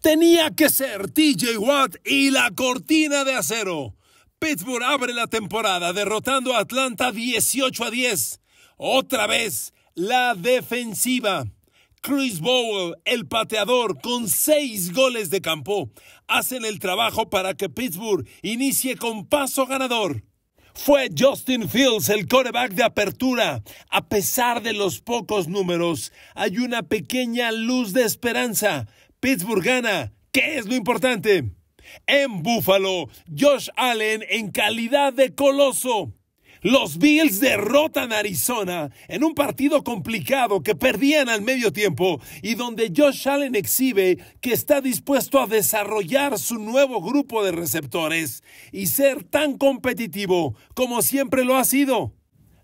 Tenía que ser TJ Watt y la cortina de acero. Pittsburgh abre la temporada derrotando a Atlanta 18 a 10. Otra vez la defensiva. Chris Bowell, el pateador, con seis goles de campo, hacen el trabajo para que Pittsburgh inicie con paso ganador. Fue Justin Fields el coreback de apertura. A pesar de los pocos números, hay una pequeña luz de esperanza. Pittsburgh gana. ¿Qué es lo importante? En Buffalo, Josh Allen en calidad de coloso. Los Bills derrotan a Arizona en un partido complicado que perdían al medio tiempo y donde Josh Allen exhibe que está dispuesto a desarrollar su nuevo grupo de receptores y ser tan competitivo como siempre lo ha sido.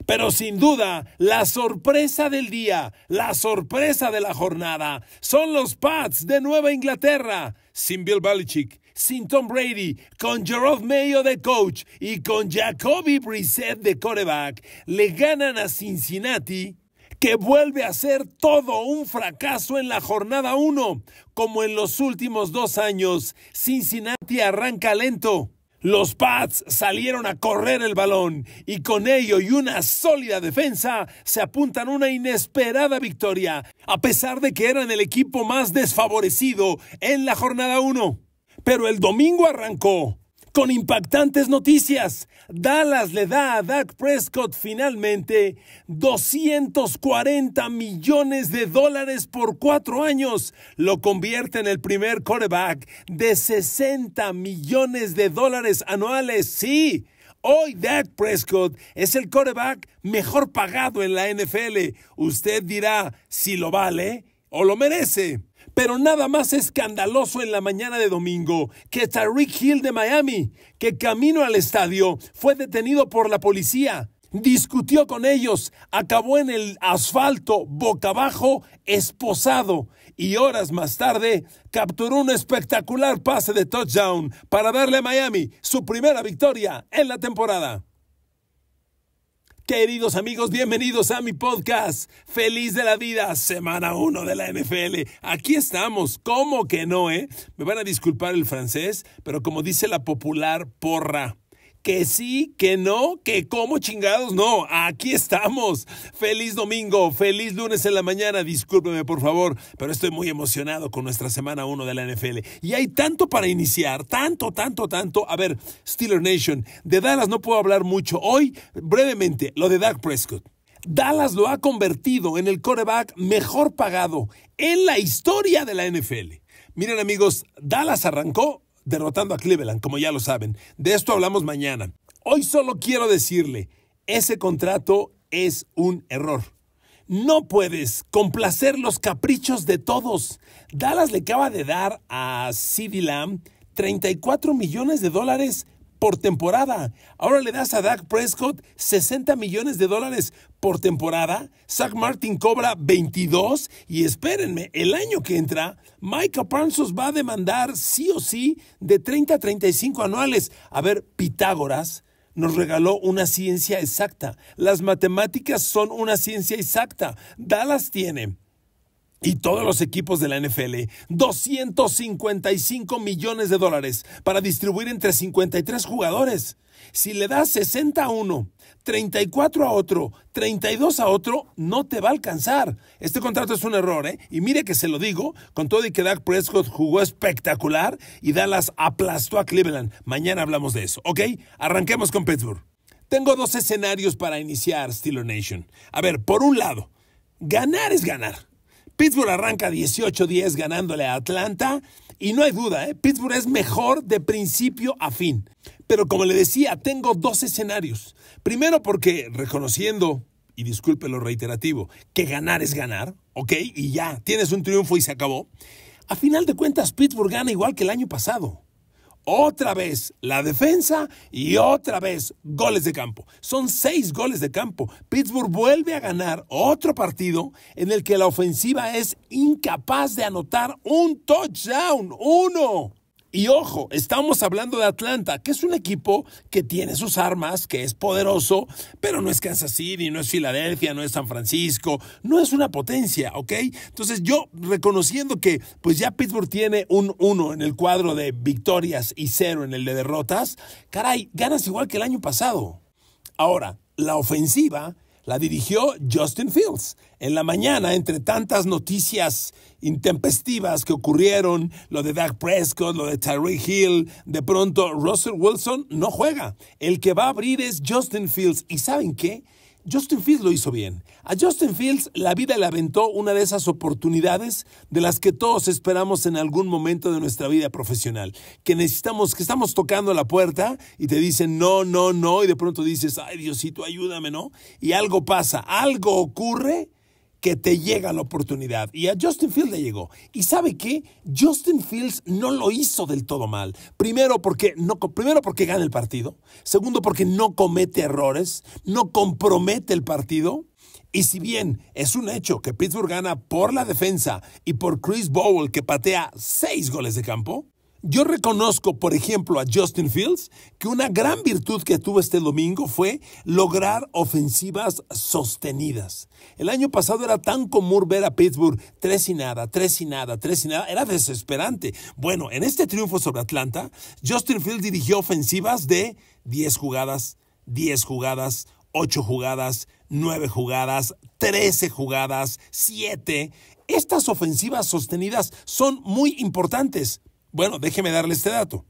Pero sin duda, la sorpresa del día, la sorpresa de la jornada, son los Pats de Nueva Inglaterra, sin Bill Belichick, sin Tom Brady, con Gerald Mayo de coach y con Jacoby Brissett de coreback, le ganan a Cincinnati que vuelve a ser todo un fracaso en la jornada 1. Como en los últimos dos años, Cincinnati arranca lento. Los Pats salieron a correr el balón y con ello y una sólida defensa se apuntan una inesperada victoria, a pesar de que eran el equipo más desfavorecido en la jornada 1. Pero el domingo arrancó con impactantes noticias, Dallas le da a Dak Prescott finalmente 240 millones de dólares por cuatro años. Lo convierte en el primer quarterback de 60 millones de dólares anuales. Sí. Hoy Dak Prescott es el quarterback mejor pagado en la NFL. Usted dirá si lo vale o lo merece. Pero nada más escandaloso en la mañana de domingo que Tarik Hill de Miami, que camino al estadio, fue detenido por la policía discutió con ellos, acabó en el asfalto boca abajo, esposado, y horas más tarde capturó un espectacular pase de touchdown para darle a Miami su primera victoria en la temporada. Queridos amigos, bienvenidos a mi podcast. Feliz de la vida, semana 1 de la NFL. Aquí estamos, ¿cómo que no, eh? Me van a disculpar el francés, pero como dice la popular porra, que sí, que no, que cómo chingados no. Aquí estamos. Feliz domingo, feliz lunes en la mañana. Discúlpeme por favor, pero estoy muy emocionado con nuestra semana 1 de la NFL. Y hay tanto para iniciar, tanto, tanto, tanto. A ver, Steeler Nation, de Dallas no puedo hablar mucho hoy. Brevemente, lo de Dak Prescott. Dallas lo ha convertido en el coreback mejor pagado en la historia de la NFL. Miren amigos, Dallas arrancó derrotando a Cleveland, como ya lo saben. De esto hablamos mañana. Hoy solo quiero decirle, ese contrato es un error. No puedes complacer los caprichos de todos. Dallas le acaba de dar a CeeDee Lamb 34 millones de dólares por temporada. Ahora le das a Doug Prescott 60 millones de dólares por temporada. Zach Martin cobra 22. Y espérenme, el año que entra, Michael Parsons va a demandar sí o sí de 30 a 35 anuales. A ver, Pitágoras nos regaló una ciencia exacta. Las matemáticas son una ciencia exacta. Dallas tiene y todos los equipos de la NFL 255 millones de dólares para distribuir entre 53 jugadores. Si le das 60 a uno, 34 a otro, 32 a otro, no te va a alcanzar. Este contrato es un error, ¿eh? Y mire que se lo digo, con todo y que Dak Prescott jugó espectacular y Dallas aplastó a Cleveland. Mañana hablamos de eso, ¿ok? Arranquemos con Pittsburgh. Tengo dos escenarios para iniciar Steelers Nation. A ver, por un lado, ganar es ganar. Pittsburgh arranca 18-10 ganándole a Atlanta y no hay duda, ¿eh? Pittsburgh es mejor de principio a fin. Pero como le decía, tengo dos escenarios. Primero porque reconociendo, y disculpe lo reiterativo, que ganar es ganar, ¿ok? Y ya, tienes un triunfo y se acabó. A final de cuentas, Pittsburgh gana igual que el año pasado otra vez la defensa y otra vez goles de campo. Son seis goles de campo. Pittsburgh vuelve a ganar otro partido en el que la ofensiva es incapaz de anotar un touchdown. Uno. Y ojo, estamos hablando de Atlanta, que es un equipo que tiene sus armas, que es poderoso, pero no es Kansas City, no es Filadelfia, no es San Francisco, no es una potencia, ¿ok? Entonces yo reconociendo que pues ya Pittsburgh tiene un 1 en el cuadro de victorias y 0 en el de derrotas, caray, ganas igual que el año pasado. Ahora, la ofensiva la dirigió Justin Fields. En la mañana, entre tantas noticias intempestivas que ocurrieron, lo de Dak Prescott, lo de Tyree Hill, de pronto Russell Wilson no juega. El que va a abrir es Justin Fields. ¿Y saben qué? Justin Fields lo hizo bien. A Justin Fields la vida le aventó una de esas oportunidades de las que todos esperamos en algún momento de nuestra vida profesional, que necesitamos, que estamos tocando la puerta y te dicen no, no, no, y de pronto dices, ay Diosito, ayúdame, ¿no? Y algo pasa, algo ocurre que te llega la oportunidad. Y a Justin Fields le llegó. ¿Y sabe qué? Justin Fields no lo hizo del todo mal. Primero porque, no, primero porque gana el partido. Segundo porque no comete errores, no compromete el partido. Y si bien es un hecho que Pittsburgh gana por la defensa y por Chris Bowell que patea seis goles de campo, yo reconozco, por ejemplo, a Justin Fields, que una gran virtud que tuvo este domingo fue lograr ofensivas sostenidas. El año pasado era tan común ver a Pittsburgh tres y nada, tres y nada, tres y nada. Era desesperante. Bueno, en este triunfo sobre Atlanta, Justin Fields dirigió ofensivas de 10 jugadas, 10 jugadas, 8 jugadas, 9 jugadas, 13 jugadas, 7. Estas ofensivas sostenidas son muy importantes. Bueno, déjeme darle este dato.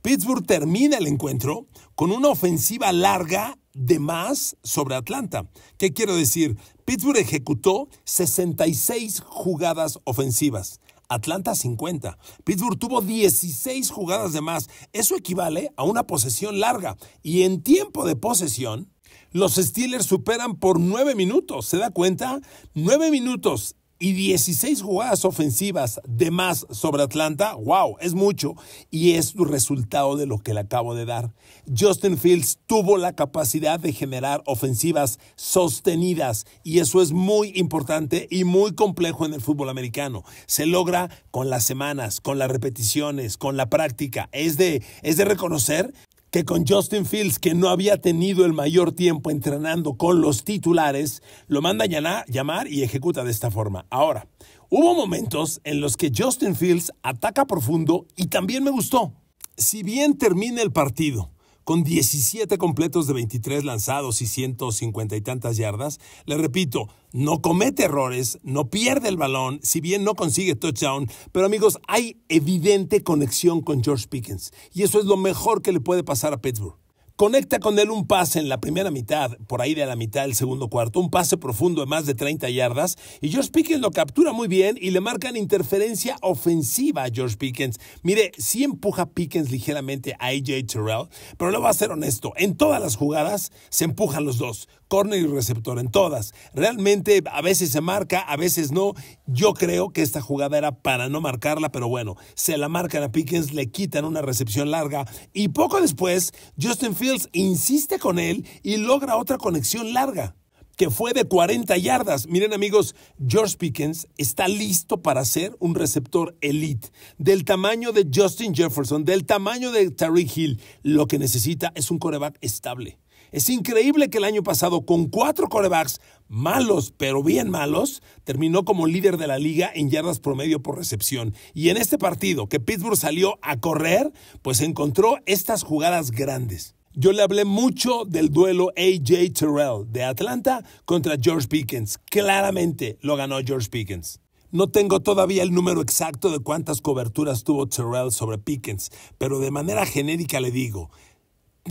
Pittsburgh termina el encuentro con una ofensiva larga de más sobre Atlanta. ¿Qué quiero decir? Pittsburgh ejecutó 66 jugadas ofensivas. Atlanta 50. Pittsburgh tuvo 16 jugadas de más. Eso equivale a una posesión larga. Y en tiempo de posesión, los Steelers superan por 9 minutos. ¿Se da cuenta? 9 minutos y 16 jugadas ofensivas de más sobre Atlanta, wow, es mucho y es resultado de lo que le acabo de dar. Justin Fields tuvo la capacidad de generar ofensivas sostenidas y eso es muy importante y muy complejo en el fútbol americano. Se logra con las semanas, con las repeticiones, con la práctica. Es de, es de reconocer que con Justin Fields, que no había tenido el mayor tiempo entrenando con los titulares, lo manda a llamar y ejecuta de esta forma. Ahora, hubo momentos en los que Justin Fields ataca profundo y también me gustó. Si bien termina el partido con 17 completos de 23 lanzados y 150 y tantas yardas. Le repito, no comete errores, no pierde el balón, si bien no consigue touchdown, pero amigos, hay evidente conexión con George Pickens y eso es lo mejor que le puede pasar a Pittsburgh. Conecta con él un pase en la primera mitad, por ahí de la mitad del segundo cuarto, un pase profundo de más de 30 yardas, y George Pickens lo captura muy bien y le marcan interferencia ofensiva a George Pickens. Mire, sí empuja Pickens ligeramente a AJ Terrell, pero lo voy a ser honesto, en todas las jugadas se empujan los dos, corner y receptor, en todas. Realmente a veces se marca, a veces no. Yo creo que esta jugada era para no marcarla, pero bueno, se la marcan a Pickens, le quitan una recepción larga, y poco después, Justin Fields insiste con él y logra otra conexión larga, que fue de 40 yardas. Miren amigos, George Pickens está listo para ser un receptor elite, del tamaño de Justin Jefferson, del tamaño de Tariq Hill. Lo que necesita es un coreback estable. Es increíble que el año pasado, con cuatro corebacks malos, pero bien malos, terminó como líder de la liga en yardas promedio por recepción. Y en este partido que Pittsburgh salió a correr, pues encontró estas jugadas grandes. Yo le hablé mucho del duelo AJ Terrell de Atlanta contra George Pickens. Claramente lo ganó George Pickens. No tengo todavía el número exacto de cuántas coberturas tuvo Terrell sobre Pickens, pero de manera genérica le digo,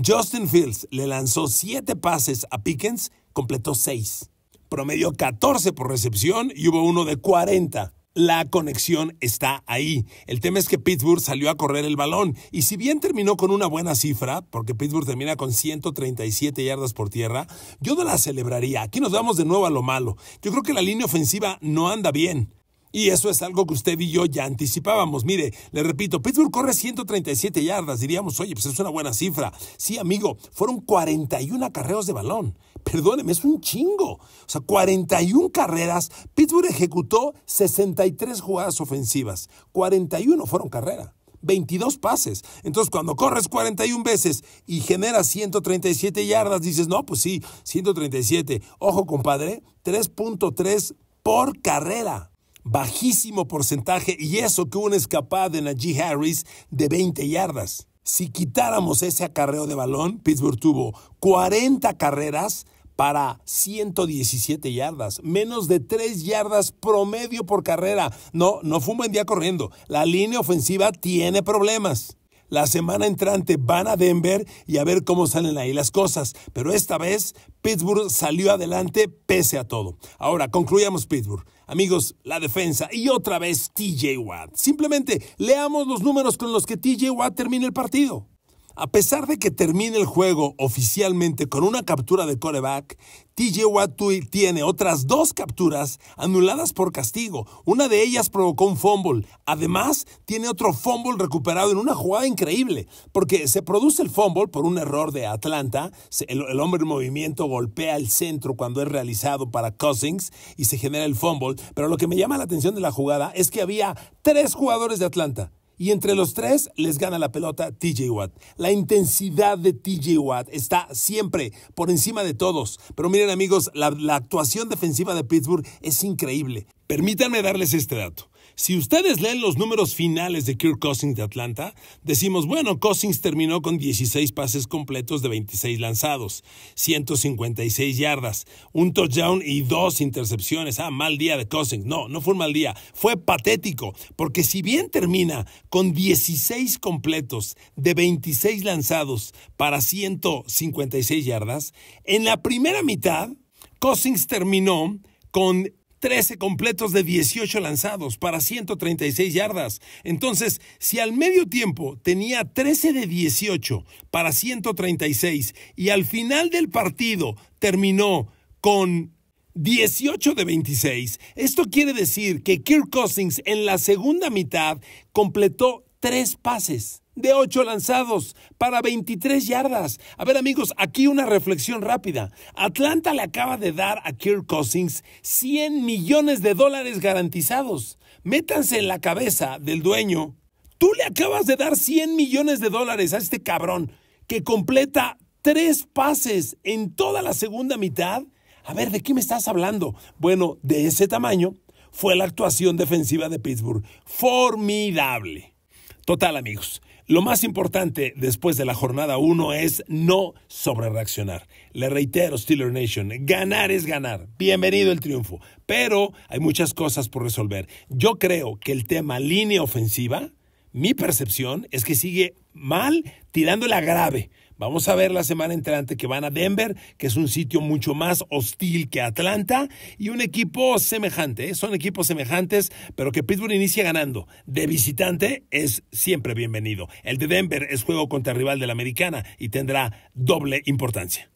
Justin Fields le lanzó siete pases a Pickens, completó seis. Promedió 14 por recepción y hubo uno de 40 la conexión está ahí. El tema es que Pittsburgh salió a correr el balón y si bien terminó con una buena cifra, porque Pittsburgh termina con 137 yardas por tierra, yo no la celebraría. Aquí nos vamos de nuevo a lo malo. Yo creo que la línea ofensiva no anda bien. Y eso es algo que usted y yo ya anticipábamos. Mire, le repito, Pittsburgh corre 137 yardas. Diríamos, oye, pues es una buena cifra. Sí, amigo, fueron 41 acarreos de balón. Perdóneme, es un chingo. O sea, 41 carreras. Pittsburgh ejecutó 63 jugadas ofensivas. 41 fueron carrera. 22 pases. Entonces, cuando corres 41 veces y generas 137 yardas, dices, no, pues sí, 137. Ojo, compadre, 3.3 por carrera bajísimo porcentaje y eso que hubo una escapada de Najee Harris de 20 yardas. Si quitáramos ese acarreo de balón, Pittsburgh tuvo 40 carreras para 117 yardas, menos de 3 yardas promedio por carrera. No, no fue un buen día corriendo. La línea ofensiva tiene problemas. La semana entrante van a Denver y a ver cómo salen ahí las cosas. Pero esta vez Pittsburgh salió adelante pese a todo. Ahora, concluyamos Pittsburgh. Amigos, la defensa y otra vez TJ Watt. Simplemente leamos los números con los que TJ Watt termina el partido. A pesar de que termine el juego oficialmente con una captura de coreback, TJ Watui tiene otras dos capturas anuladas por castigo. Una de ellas provocó un fumble. Además, tiene otro fumble recuperado en una jugada increíble, porque se produce el fumble por un error de Atlanta. El, el hombre en movimiento golpea el centro cuando es realizado para Cousins y se genera el fumble. Pero lo que me llama la atención de la jugada es que había tres jugadores de Atlanta y entre los tres les gana la pelota TJ Watt. La intensidad de TJ Watt está siempre por encima de todos. Pero miren amigos, la, actuación defensiva de Pittsburgh es increíble. Permítanme darles este dato. Si ustedes leen los números finales de Kirk Cousins de Atlanta, decimos, bueno, Cousins terminó con 16 pases completos de 26 lanzados, 156 yardas, un touchdown y dos intercepciones. Ah, mal día de Cousins. No, no fue un mal día, fue patético, porque si bien termina con 16 completos de 26 lanzados para 156 yardas, en la primera mitad, Cousins terminó con 13 completos de 18 lanzados para 136 yardas. Entonces, si al medio tiempo tenía 13 de 18 para 136 y al final del partido terminó con 18 de 26, esto quiere decir que Kirk Cousins en la segunda mitad completó tres pases de 8 lanzados para 23 yardas. A ver amigos, aquí una reflexión rápida. Atlanta le acaba de dar a Kirk Cousins 100 millones de dólares garantizados. Métanse en la cabeza del dueño. Tú le acabas de dar 100 millones de dólares a este cabrón que completa tres pases en toda la segunda mitad. A ver, ¿de qué me estás hablando? Bueno, de ese tamaño fue la actuación defensiva de Pittsburgh. Formidable. Total amigos, lo más importante después de la jornada 1 es no sobrereaccionar. Le reitero, Steelers Nation, ganar es ganar. Bienvenido el triunfo. Pero hay muchas cosas por resolver. Yo creo que el tema línea ofensiva, mi percepción es que sigue mal tirándole a grave. Vamos a ver la semana entrante que van a Denver, que es un sitio mucho más hostil que Atlanta y un equipo semejante. ¿eh? Son equipos semejantes, pero que Pittsburgh inicia ganando. De visitante es siempre bienvenido. El de Denver es juego contra rival de la americana y tendrá doble importancia.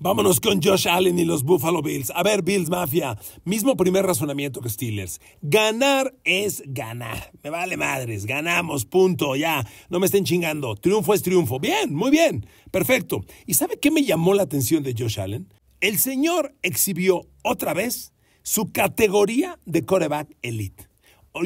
Vámonos con Josh Allen y los Buffalo Bills. A ver, Bills Mafia, mismo primer razonamiento que Steelers. Ganar es ganar. Me vale madres, ganamos, punto, ya. No me estén chingando. Triunfo es triunfo. Bien, muy bien, perfecto. ¿Y sabe qué me llamó la atención de Josh Allen? El señor exhibió otra vez su categoría de coreback elite.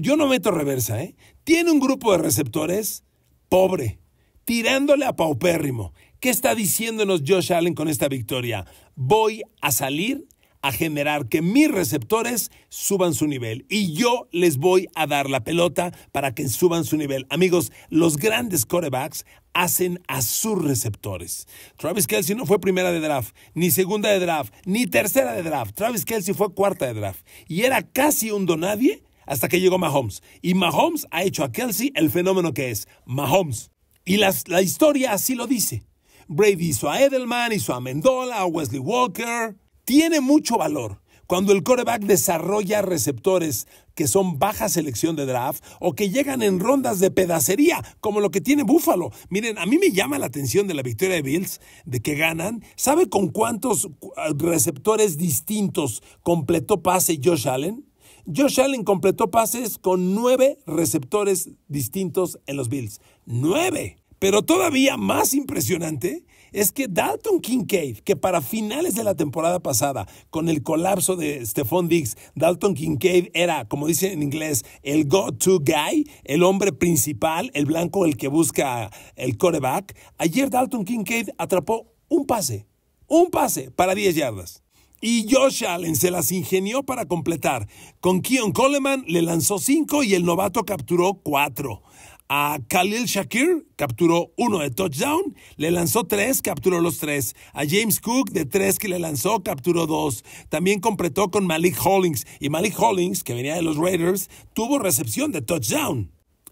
Yo no meto reversa, ¿eh? Tiene un grupo de receptores pobre, tirándole a paupérrimo. ¿Qué está diciéndonos Josh Allen con esta victoria? Voy a salir a generar que mis receptores suban su nivel y yo les voy a dar la pelota para que suban su nivel. Amigos, los grandes corebacks hacen a sus receptores. Travis Kelsey no fue primera de draft, ni segunda de draft, ni tercera de draft. Travis Kelsey fue cuarta de draft y era casi un donadie hasta que llegó Mahomes. Y Mahomes ha hecho a Kelsey el fenómeno que es Mahomes. Y la historia así lo dice. Brady hizo a Edelman, hizo a Mendola, a Wesley Walker. Tiene mucho valor. Cuando el coreback desarrolla receptores que son baja selección de draft o que llegan en rondas de pedacería, como lo que tiene Buffalo. Miren, a mí me llama la atención de la victoria de Bills, de que ganan. ¿Sabe con cuántos ah, receptores distintos completó pase Josh Allen? Josh Allen completó pases con nueve receptores distintos en los Bills. ¡Nueve! Pero todavía más impresionante es que Dalton Kincaid, que para finales de la temporada pasada, con el colapso de Stephon Diggs, Dalton Kincaid era, como dicen en inglés, el go-to guy, el hombre principal, el blanco, el que busca el coreback. Ayer Dalton Kincaid atrapó un pase, un pase para 10 yardas. Y Josh Allen se las ingenió para completar. Con Keon Coleman le lanzó 5 y el novato capturó 4. A Khalil Shakir capturó uno de touchdown, le lanzó tres, capturó los tres. A James Cook de tres que le lanzó, capturó dos. También completó con Malik Hollings y Malik Hollings, que venía de los Raiders, tuvo recepción de touchdown.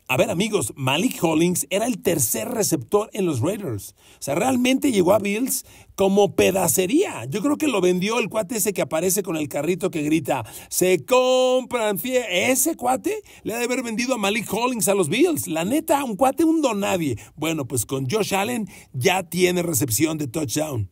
A ver amigos, Malik Hollings era el tercer receptor en los Raiders. O sea, realmente llegó a Bills como pedacería. Yo creo que lo vendió el cuate ese que aparece con el carrito que grita, se compran Ese cuate le ha de haber vendido a Malik Hollings a los Bills. La neta, un cuate, un don nadie. Bueno, pues con Josh Allen ya tiene recepción de touchdown.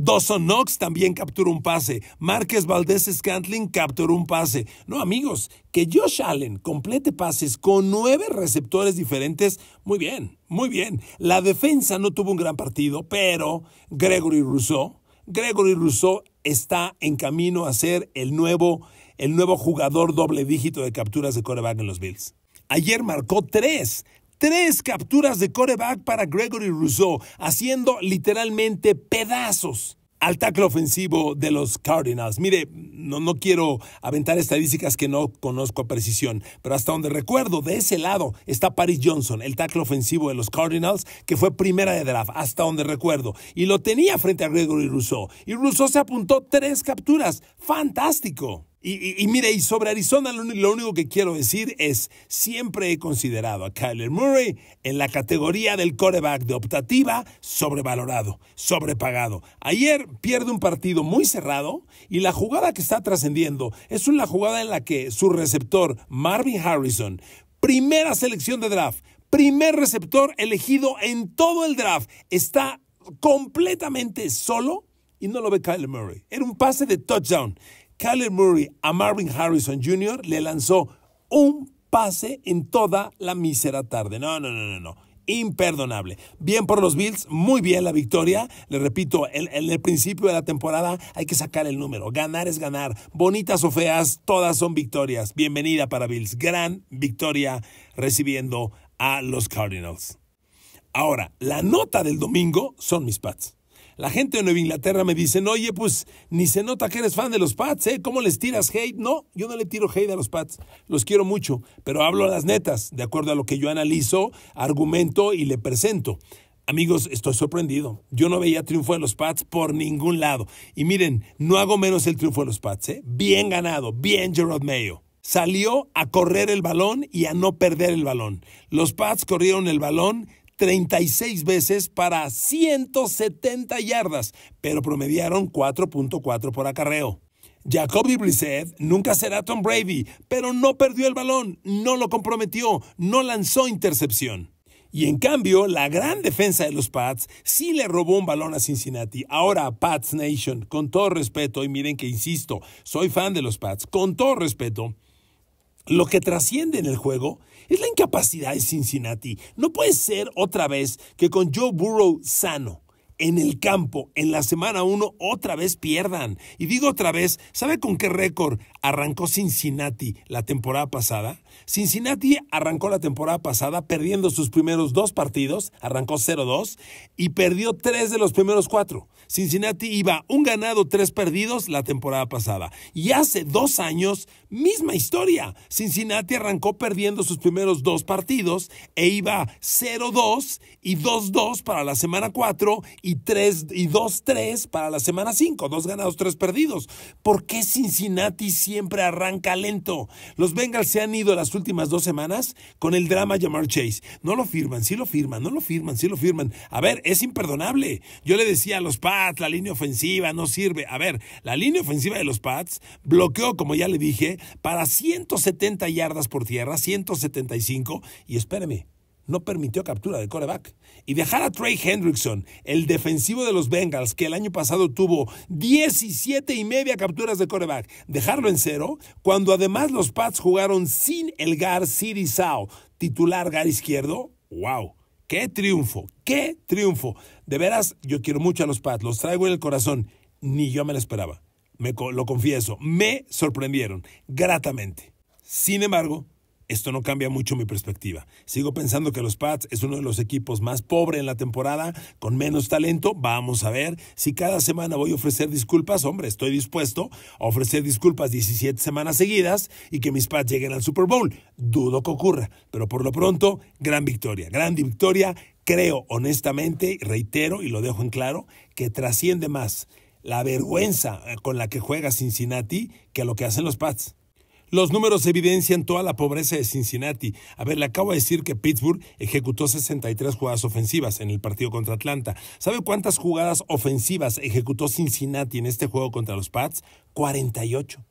Dawson Knox también capturó un pase. Márquez Valdés Scantling capturó un pase. No, amigos, que Josh Allen complete pases con nueve receptores diferentes, muy bien, muy bien. La defensa no tuvo un gran partido, pero Gregory Rousseau, Gregory Rousseau está en camino a ser el nuevo, el nuevo jugador doble dígito de capturas de coreback en los Bills. Ayer marcó tres. Tres capturas de coreback para Gregory Rousseau, haciendo literalmente pedazos al tackle ofensivo de los Cardinals. Mire, no, no, quiero aventar estadísticas que no conozco a precisión, pero hasta donde recuerdo, de ese lado está Paris Johnson, el tackle ofensivo de los Cardinals, que fue primera de draft, hasta donde recuerdo, y lo tenía frente a Gregory Rousseau. Y Rousseau se apuntó tres capturas. ¡Fantástico! Y, mire, y sobre Arizona lo, único que quiero decir es, siempre he considerado a Kyler Murray en la categoría del coreback de optativa sobrevalorado, sobrepagado. Ayer pierde un partido muy cerrado y la jugada que está trascendiendo es una jugada en la que su receptor Marvin Harrison, primera selección de draft, primer receptor elegido en todo el draft, está completamente solo y no lo ve Kyler Murray. Era un pase de touchdown. Kyler Murray a Marvin Harrison Jr. le lanzó un pase en toda la mísera tarde. No, no, no, no, no. Imperdonable. Bien por los Bills, muy bien la victoria. Le repito, en, el principio de la temporada hay que sacar el número. Ganar es ganar. Bonitas o feas, todas son victorias. Bienvenida para Bills. Gran victoria recibiendo a los Cardinals. Ahora, la nota del domingo son mis pads. La gente de Nueva Inglaterra me dice, oye, pues ni se nota que eres fan de los Pats, ¿eh? ¿Cómo les tiras hate? No, yo no le tiro hate a los Pats, los quiero mucho, pero hablo a las netas, de acuerdo a lo que yo analizo, argumento y le presento. Amigos, estoy sorprendido. Yo no veía triunfo de los Pats por ningún lado. Y miren, no hago menos el triunfo de los Pats, ¿eh? Bien ganado, bien Gerard Mayo salió a correr el balón y a no perder el balón. Los Pats corrieron el balón 36 veces para 170 yardas, pero promediaron 4.4 por acarreo. Jacoby Brissett nunca será Tom Brady, pero no perdió el balón, no lo comprometió, no lanzó intercepción. Y en cambio, la gran defensa de los Pats sí le robó un balón a Cincinnati. Ahora, Pats Nation, con todo respeto, y miren que insisto, soy fan de los Pats, con todo respeto, lo que trasciende en el juego es la incapacidad de Cincinnati. No puede ser otra vez que con Joe Burrow sano en el campo en la semana 1 otra vez pierdan. Y digo otra vez, ¿sabe con qué récord arrancó Cincinnati la temporada pasada? Cincinnati arrancó la temporada pasada perdiendo sus primeros dos partidos, arrancó 0-2 y perdió tres de los primeros cuatro. Cincinnati iba un ganado, tres perdidos la temporada pasada. Y hace dos años, misma historia. Cincinnati arrancó perdiendo sus primeros dos partidos e iba 0-2 y 2-2 para la semana 4 y, tres, y dos tres para la semana cinco dos ganados, tres perdidos. ¿Por qué Cincinnati siempre arranca lento? Los Bengals se han ido las últimas dos semanas con el drama Jamar Chase. No lo firman, sí lo firman, no lo firman, sí lo firman. A ver, es imperdonable. Yo le decía a los Pats, la línea ofensiva no sirve. A ver, la línea ofensiva de los Pats bloqueó, como ya le dije, para 170 yardas por tierra, 175, y espérame, no permitió captura de coreback. Y dejar a Trey Hendrickson, el defensivo de los Bengals, que el año pasado tuvo 17 y media capturas de coreback, dejarlo en cero, cuando además los Pats jugaron sin el Gar City Sao, titular Gar izquierdo, ¡wow! ¡Qué triunfo! ¡Qué triunfo! De veras, yo quiero mucho a los Pats, los traigo en el corazón. Ni yo me lo esperaba. Me, lo confieso, me sorprendieron gratamente. Sin embargo, esto no cambia mucho mi perspectiva. Sigo pensando que los Pats es uno de los equipos más pobres en la temporada, con menos talento. Vamos a ver si cada semana voy a ofrecer disculpas. Hombre, estoy dispuesto a ofrecer disculpas 17 semanas seguidas y que mis Pats lleguen al Super Bowl. Dudo que ocurra, pero por lo pronto, gran victoria. Gran victoria. Creo honestamente, reitero y lo dejo en claro, que trasciende más la vergüenza con la que juega Cincinnati que lo que hacen los Pats. Los números evidencian toda la pobreza de Cincinnati. A ver, le acabo de decir que Pittsburgh ejecutó 63 jugadas ofensivas en el partido contra Atlanta. ¿Sabe cuántas jugadas ofensivas ejecutó Cincinnati en este juego contra los Pats? 48.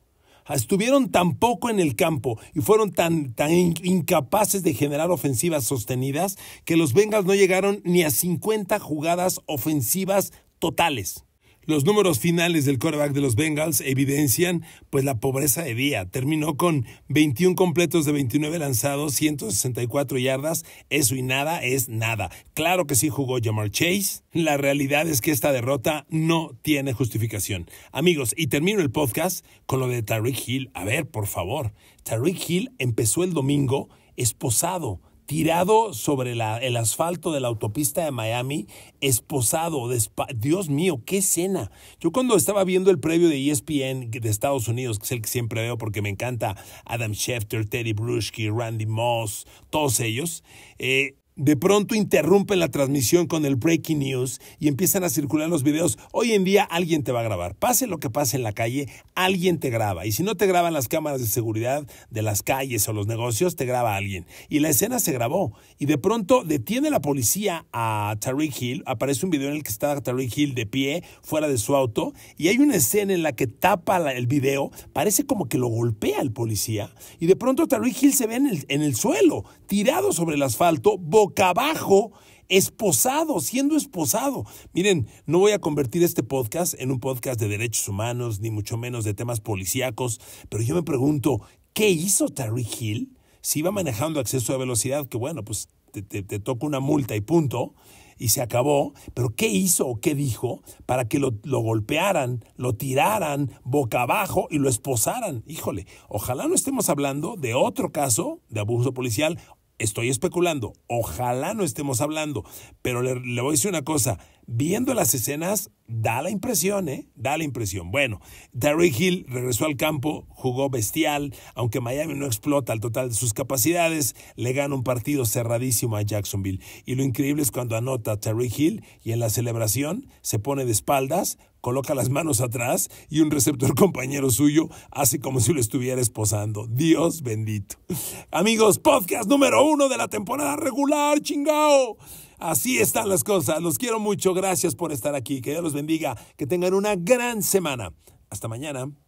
Ah, estuvieron tan poco en el campo y fueron tan, incapaces de generar ofensivas sostenidas que los Bengals no llegaron ni a 50 jugadas ofensivas totales. Los números finales del quarterback de los Bengals evidencian pues la pobreza de día. Terminó con 21 completos de 29 lanzados, 164 yardas. Eso y nada es nada. Claro que sí jugó Jamar Chase. La realidad es que esta derrota no tiene justificación. Amigos, y termino el podcast con lo de Tariq Hill. A ver, por favor. Tariq Hill empezó el domingo esposado tirado sobre la, el asfalto de la autopista de Miami, esposado. Dios mío, qué escena. Yo cuando estaba viendo el previo de ESPN de Estados Unidos, que es el que siempre veo porque me encanta Adam Schefter, Teddy Bruschi, Randy Moss, todos ellos, eh, de pronto interrumpen la transmisión con el breaking news y empiezan a circular los videos. Hoy en día alguien te va a grabar. Pase lo que pase en la calle, alguien te graba. Y si no te graban las cámaras de seguridad de las calles o los negocios, te graba alguien. Y la escena se grabó. Y de pronto detiene la policía a Tariq Hill. Aparece un video en el que está Tariq Hill de pie, fuera de su auto. Y hay una escena en la que tapa el video. Parece como que lo golpea el policía. Y de pronto Tariq Hill se ve en el, en el suelo, tirado sobre el asfalto, boca abajo, esposado, siendo esposado. Miren, no voy a convertir este podcast en un podcast de derechos humanos, ni mucho menos de temas policíacos, pero yo me pregunto, ¿qué hizo Terry Hill? Si iba manejando acceso a velocidad, que bueno, pues te, toca una multa y punto, y se acabó, pero ¿qué hizo o qué dijo para que lo, golpearan, lo tiraran boca abajo y lo esposaran? Híjole, ojalá no estemos hablando de otro caso de abuso policial, Estoy especulando, ojalá no estemos hablando, pero le, voy a decir una cosa, viendo las escenas, da la impresión, ¿eh? Da la impresión. Bueno, Terry Hill regresó al campo, jugó bestial, aunque Miami no explota al total de sus capacidades, le gana un partido cerradísimo a Jacksonville. Y lo increíble es cuando anota Terry Hill y en la celebración se pone de espaldas, coloca las manos atrás y un receptor compañero suyo hace como si lo estuviera esposando. Dios bendito. Amigos, podcast número uno de la temporada regular, chingao. Así están las cosas. Los quiero mucho. Gracias por estar aquí. Que Dios los bendiga. Que tengan una gran semana. Hasta mañana.